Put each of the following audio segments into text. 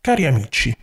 Cari amici,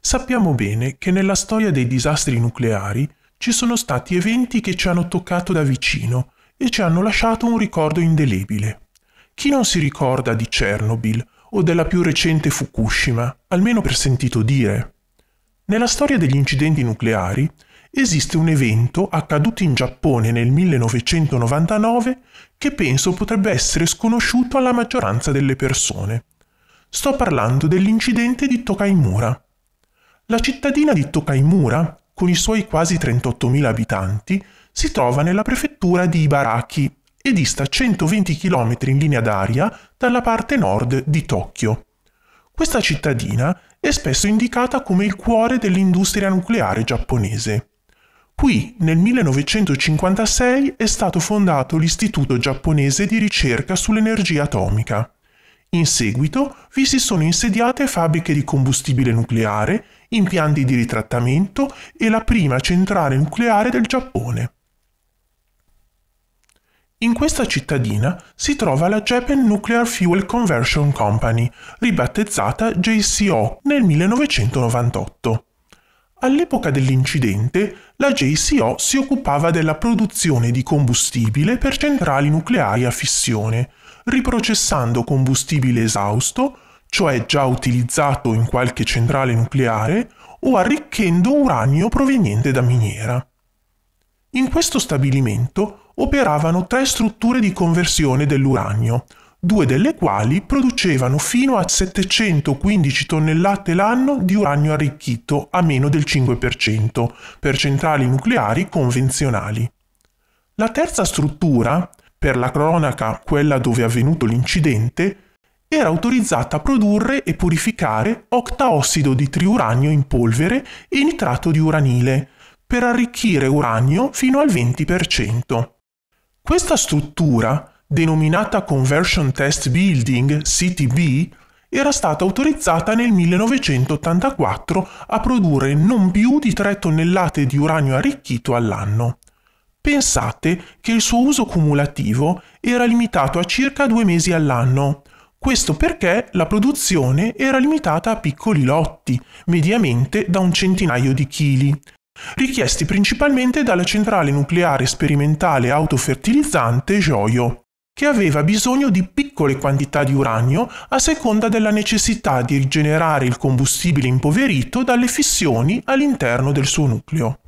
sappiamo bene che nella storia dei disastri nucleari ci sono stati eventi che ci hanno toccato da vicino e ci hanno lasciato un ricordo indelebile. Chi non si ricorda di Chernobyl o della più recente Fukushima, almeno per sentito dire? Nella storia degli incidenti nucleari esiste un evento accaduto in Giappone nel 1999 che penso potrebbe essere sconosciuto alla maggioranza delle persone. Sto parlando dell'incidente di Tokaimura. La cittadina di Tokaimura, con i suoi quasi 38.000 abitanti, si trova nella prefettura di Ibaraki e dista 120 km in linea d'aria dalla parte nord di Tokyo. Questa cittadina è spesso indicata come il cuore dell'industria nucleare giapponese. Qui, nel 1956, è stato fondato l'Istituto giapponese di ricerca sull'energia atomica. In seguito vi si sono insediate fabbriche di combustibile nucleare, impianti di ritrattamento e la prima centrale nucleare del Giappone. In questa cittadina si trova la Japan Nuclear Fuel Conversion Company, ribattezzata JCO nel 1998. All'epoca dell'incidente, la JCO si occupava della produzione di combustibile per centrali nucleari a fissione, riprocessando combustibile esausto, cioè già utilizzato in qualche centrale nucleare, o arricchendo uranio proveniente da miniera. In questo stabilimento operavano tre strutture di conversione dell'uranio, due delle quali producevano fino a 715 tonnellate l'anno di uranio arricchito a meno del 5% per centrali nucleari convenzionali. La terza struttura, per la cronaca quella dove è avvenuto l'incidente, era autorizzata a produrre e purificare octaossido di triuranio in polvere e nitrato di uranile, per arricchire uranio fino al 20%. Questa struttura denominata Conversion Test Building CTB, era stata autorizzata nel 1984 a produrre non più di 3 tonnellate di uranio arricchito all'anno. Pensate che il suo uso cumulativo era limitato a circa due mesi all'anno. Questo perché la produzione era limitata a piccoli lotti, mediamente da un centinaio di chili, richiesti principalmente dalla centrale nucleare sperimentale autofertilizzante Gioio che aveva bisogno di piccole quantità di uranio a seconda della necessità di rigenerare il combustibile impoverito dalle fissioni all'interno del suo nucleo.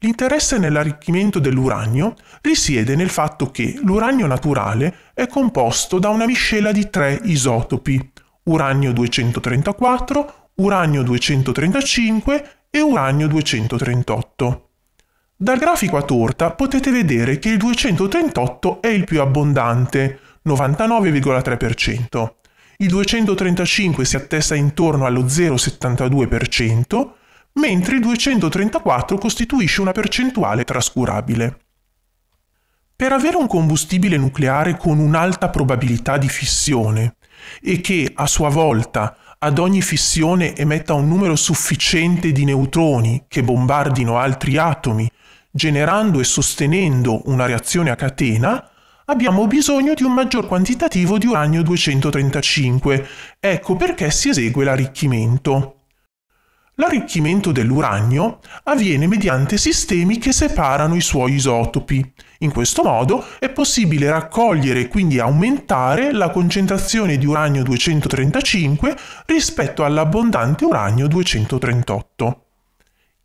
L'interesse nell'arricchimento dell'uranio risiede nel fatto che l'uranio naturale è composto da una miscela di tre isotopi, uranio 234, uranio 235 e uranio 238. Dal grafico a torta potete vedere che il 238 è il più abbondante, 99,3%, il 235 si attesta intorno allo 0,72%, mentre il 234 costituisce una percentuale trascurabile. Per avere un combustibile nucleare con un'alta probabilità di fissione e che a sua volta ad ogni fissione emetta un numero sufficiente di neutroni che bombardino altri atomi generando e sostenendo una reazione a catena, abbiamo bisogno di un maggior quantitativo di uranio 235. Ecco perché si esegue l'arricchimento. L'arricchimento dell'uranio avviene mediante sistemi che separano i suoi isotopi. In questo modo è possibile raccogliere e quindi aumentare la concentrazione di uranio 235 rispetto all'abbondante uranio 238.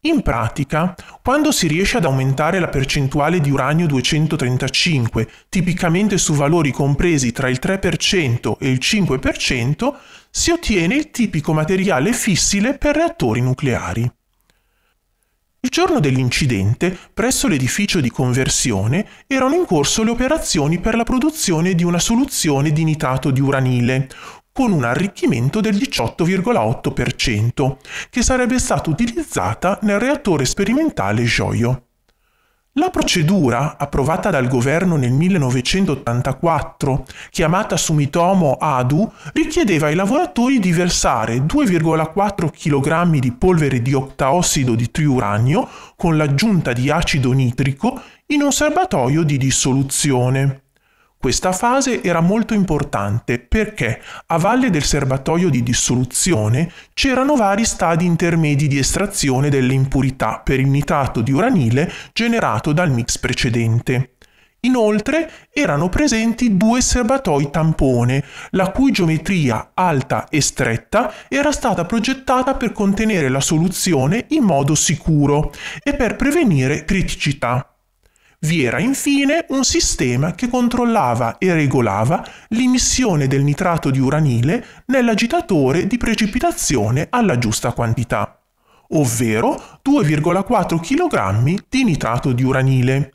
In pratica, quando si riesce ad aumentare la percentuale di uranio 235, tipicamente su valori compresi tra il 3% e il 5%, si ottiene il tipico materiale fissile per reattori nucleari. Il giorno dell'incidente, presso l'edificio di conversione, erano in corso le operazioni per la produzione di una soluzione di nitrato di uranile, con un arricchimento del 18,8%, che sarebbe stata utilizzata nel reattore sperimentale Gioio. La procedura, approvata dal governo nel 1984, chiamata Sumitomo Adu, richiedeva ai lavoratori di versare 2,4 kg di polvere di octaossido di triuranio con l'aggiunta di acido nitrico in un serbatoio di dissoluzione. Questa fase era molto importante perché a valle del serbatoio di dissoluzione c'erano vari stadi intermedi di estrazione delle impurità per il nitrato di uranile generato dal mix precedente. Inoltre erano presenti due serbatoi tampone, la cui geometria alta e stretta era stata progettata per contenere la soluzione in modo sicuro e per prevenire criticità. Vi era infine un sistema che controllava e regolava l'emissione del nitrato di uranile nell'agitatore di precipitazione alla giusta quantità, ovvero 2,4 kg di nitrato di uranile.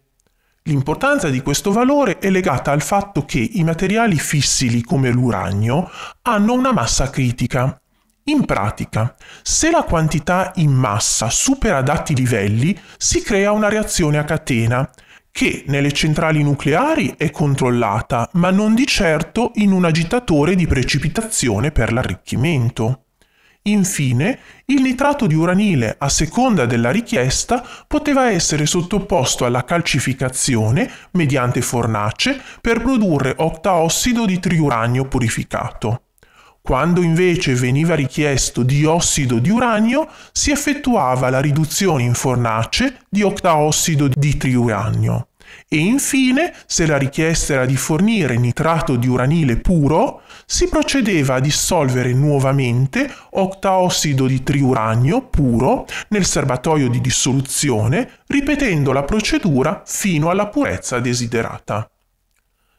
L'importanza di questo valore è legata al fatto che i materiali fissili come l'uranio hanno una massa critica. In pratica, se la quantità in massa supera dati livelli, si crea una reazione a catena che nelle centrali nucleari è controllata, ma non di certo in un agitatore di precipitazione per l'arricchimento. Infine, il nitrato di uranile, a seconda della richiesta, poteva essere sottoposto alla calcificazione mediante fornace per produrre octaossido di triuranio purificato. Quando invece veniva richiesto diossido di uranio, si effettuava la riduzione in fornace di octaossido di triuranio. E infine, se la richiesta era di fornire nitrato di uranile puro, si procedeva a dissolvere nuovamente octaossido di triuranio puro nel serbatoio di dissoluzione, ripetendo la procedura fino alla purezza desiderata.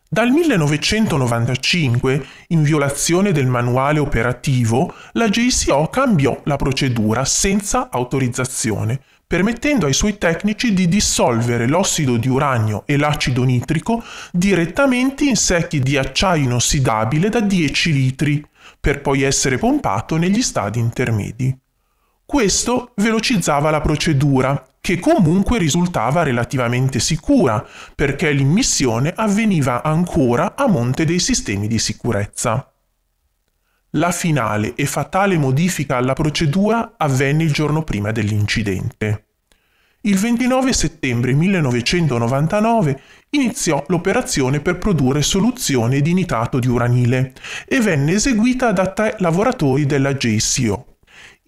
Dal 1995, in violazione del manuale operativo, la JCO cambiò la procedura senza autorizzazione, permettendo ai suoi tecnici di dissolvere l'ossido di uranio e l'acido nitrico direttamente in secchi di acciaio inossidabile da 10 litri, per poi essere pompato negli stadi intermedi. Questo velocizzava la procedura, che comunque risultava relativamente sicura, perché l'immissione avveniva ancora a monte dei sistemi di sicurezza. La finale e fatale modifica alla procedura avvenne il giorno prima dell'incidente. Il 29 settembre 1999 iniziò l'operazione per produrre soluzione di nitrato di uranile e venne eseguita da tre lavoratori della JCO.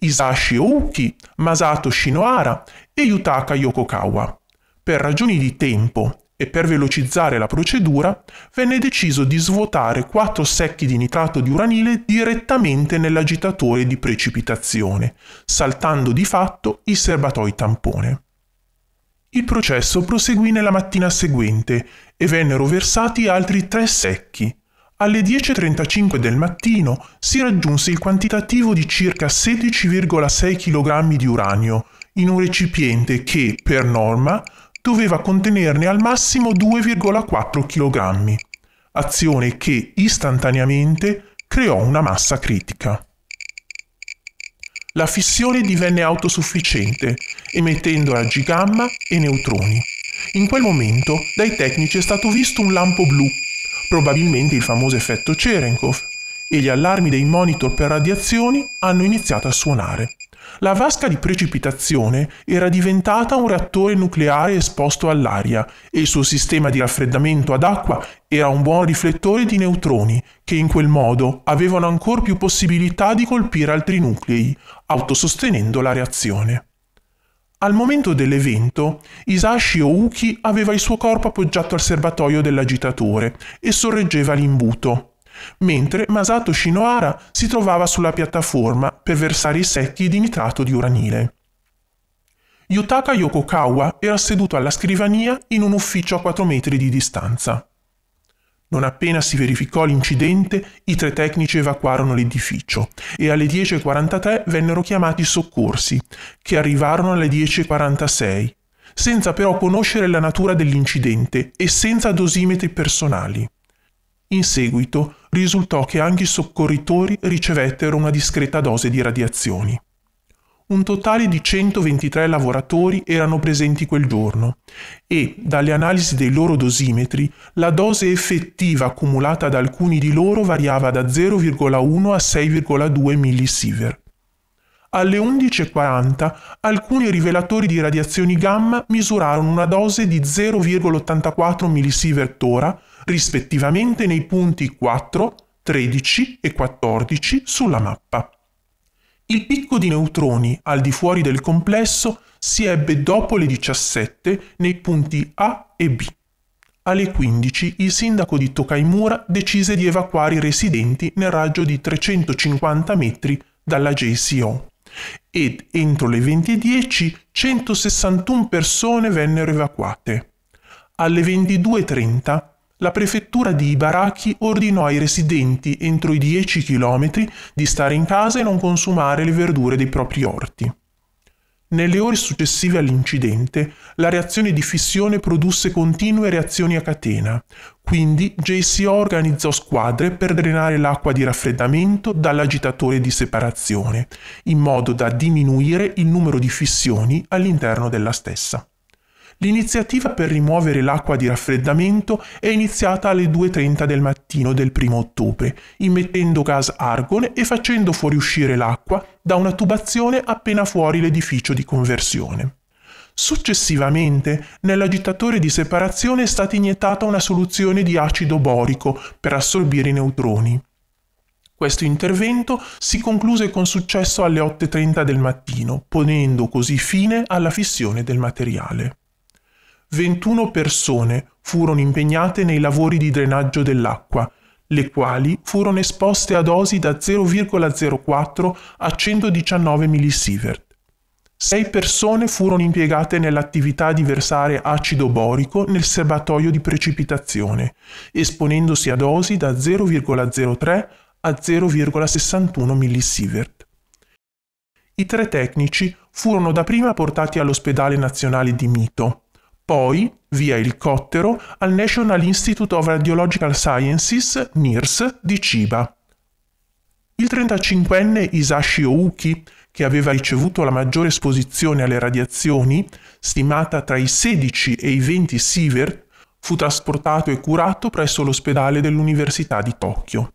Isashi Ouki, Masato Shinohara e Yutaka Yokokawa. Per ragioni di tempo e per velocizzare la procedura, venne deciso di svuotare quattro secchi di nitrato di uranile direttamente nell'agitatore di precipitazione, saltando di fatto i serbatoi tampone. Il processo proseguì nella mattina seguente e vennero versati altri tre secchi, alle 10.35 del mattino si raggiunse il quantitativo di circa 16,6 kg di uranio in un recipiente che, per norma, doveva contenerne al massimo 2,4 kg, azione che istantaneamente creò una massa critica. La fissione divenne autosufficiente, emettendo raggi gamma e neutroni. In quel momento dai tecnici è stato visto un lampo blu probabilmente il famoso effetto Cherenkov, e gli allarmi dei monitor per radiazioni hanno iniziato a suonare. La vasca di precipitazione era diventata un reattore nucleare esposto all'aria e il suo sistema di raffreddamento ad acqua era un buon riflettore di neutroni che in quel modo avevano ancora più possibilità di colpire altri nuclei, autosostenendo la reazione. Al momento dell'evento, Isashi Ouki aveva il suo corpo appoggiato al serbatoio dell'agitatore e sorreggeva l'imbuto, mentre Masato Shinohara si trovava sulla piattaforma per versare i secchi di nitrato di uranile. Yutaka Yokokawa era seduto alla scrivania in un ufficio a 4 metri di distanza. Non appena si verificò l'incidente, i tre tecnici evacuarono l'edificio e alle 10.43 vennero chiamati i soccorsi, che arrivarono alle 10.46, senza però conoscere la natura dell'incidente e senza dosimetri personali. In seguito risultò che anche i soccorritori ricevettero una discreta dose di radiazioni. Un totale di 123 lavoratori erano presenti quel giorno e, dalle analisi dei loro dosimetri, la dose effettiva accumulata da alcuni di loro variava da 0,1 a 6,2 millisievert. Alle 11.40 alcuni rivelatori di radiazioni gamma misurarono una dose di 0,84 millisievert ora, rispettivamente nei punti 4, 13 e 14 sulla mappa. Il picco di neutroni al di fuori del complesso si ebbe dopo le 17 nei punti A e B. Alle 15 il sindaco di Tokaimura decise di evacuare i residenti nel raggio di 350 metri dalla JCO ed entro le 20.10 161 persone vennero evacuate. Alle 22.30 la prefettura di Ibaraki ordinò ai residenti entro i 10 km di stare in casa e non consumare le verdure dei propri orti. Nelle ore successive all'incidente, la reazione di fissione produsse continue reazioni a catena, quindi JCO organizzò squadre per drenare l'acqua di raffreddamento dall'agitatore di separazione, in modo da diminuire il numero di fissioni all'interno della stessa. L'iniziativa per rimuovere l'acqua di raffreddamento è iniziata alle 2.30 del mattino del 1 ottobre, immettendo gas argon e facendo fuoriuscire l'acqua da una tubazione appena fuori l'edificio di conversione. Successivamente, nell'agitatore di separazione è stata iniettata una soluzione di acido borico per assorbire i neutroni. Questo intervento si concluse con successo alle 8.30 del mattino, ponendo così fine alla fissione del materiale. 21 persone furono impegnate nei lavori di drenaggio dell'acqua, le quali furono esposte a dosi da 0,04 a 119 millisievert. Sei persone furono impiegate nell'attività di versare acido borico nel serbatoio di precipitazione, esponendosi a dosi da 0,03 a 0,61 millisievert. I tre tecnici furono dapprima portati all'ospedale nazionale di Mito, poi via elicottero al National Institute of Radiological Sciences, NIRS, di Chiba. Il 35enne Isashi Ouki, che aveva ricevuto la maggiore esposizione alle radiazioni, stimata tra i 16 e i 20 sievert, fu trasportato e curato presso l'ospedale dell'Università di Tokyo.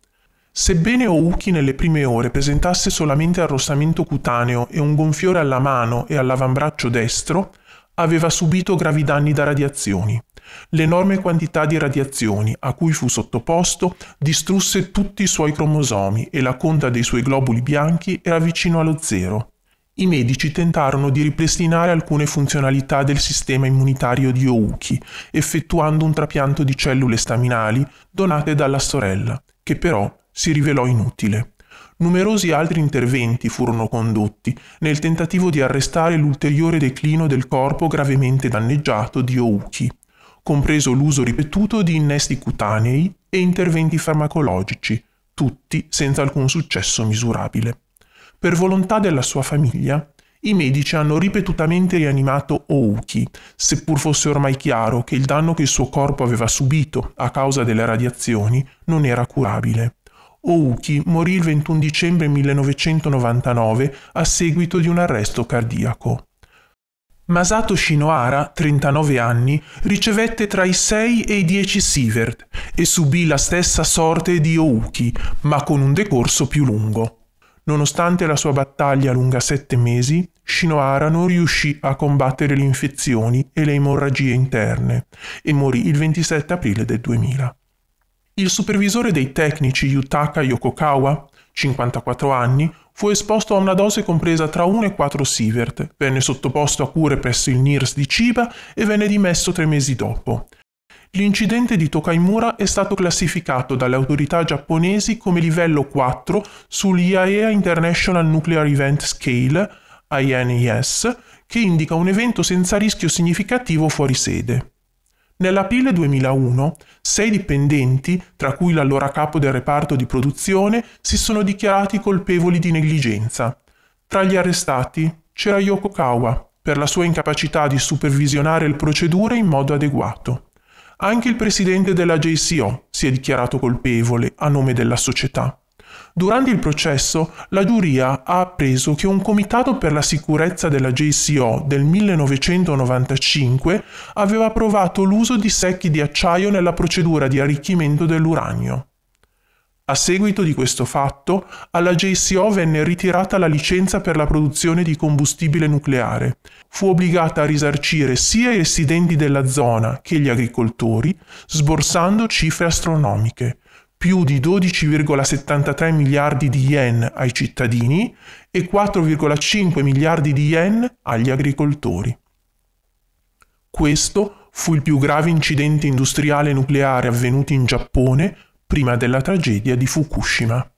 Sebbene Ouki nelle prime ore presentasse solamente arrossamento cutaneo e un gonfiore alla mano e all'avambraccio destro, aveva subito gravi danni da radiazioni. L'enorme quantità di radiazioni a cui fu sottoposto distrusse tutti i suoi cromosomi e la conta dei suoi globuli bianchi era vicino allo zero. I medici tentarono di ripristinare alcune funzionalità del sistema immunitario di Ouki, effettuando un trapianto di cellule staminali donate dalla sorella, che però si rivelò inutile. Numerosi altri interventi furono condotti nel tentativo di arrestare l'ulteriore declino del corpo gravemente danneggiato di Ouki, compreso l'uso ripetuto di innesti cutanei e interventi farmacologici, tutti senza alcun successo misurabile. Per volontà della sua famiglia, i medici hanno ripetutamente rianimato Ouki, seppur fosse ormai chiaro che il danno che il suo corpo aveva subito a causa delle radiazioni non era curabile. Ouki morì il 21 dicembre 1999 a seguito di un arresto cardiaco. Masato Shinohara, 39 anni, ricevette tra i 6 e i 10 Sievert e subì la stessa sorte di Ouki, ma con un decorso più lungo. Nonostante la sua battaglia lunga 7 mesi, Shinohara non riuscì a combattere le infezioni e le emorragie interne e morì il 27 aprile del 2000. Il supervisore dei tecnici Yutaka Yokokawa, 54 anni, fu esposto a una dose compresa tra 1 e 4 sievert, venne sottoposto a cure presso il NIRS di Chiba e venne dimesso tre mesi dopo. L'incidente di Tokaimura è stato classificato dalle autorità giapponesi come livello 4 sull'IAEA International Nuclear Event Scale, INES, che indica un evento senza rischio significativo fuori sede. Nell'aprile 2001, sei dipendenti, tra cui l'allora capo del reparto di produzione, si sono dichiarati colpevoli di negligenza. Tra gli arrestati c'era Yoko Kawa, per la sua incapacità di supervisionare le procedure in modo adeguato. Anche il presidente della JCO si è dichiarato colpevole a nome della società. Durante il processo, la giuria ha appreso che un comitato per la sicurezza della JCO del 1995 aveva provato l'uso di secchi di acciaio nella procedura di arricchimento dell'uranio. A seguito di questo fatto, alla JCO venne ritirata la licenza per la produzione di combustibile nucleare. Fu obbligata a risarcire sia i residenti della zona che gli agricoltori, sborsando cifre astronomiche più di 12,73 miliardi di yen ai cittadini e 4,5 miliardi di yen agli agricoltori. Questo fu il più grave incidente industriale nucleare avvenuto in Giappone prima della tragedia di Fukushima.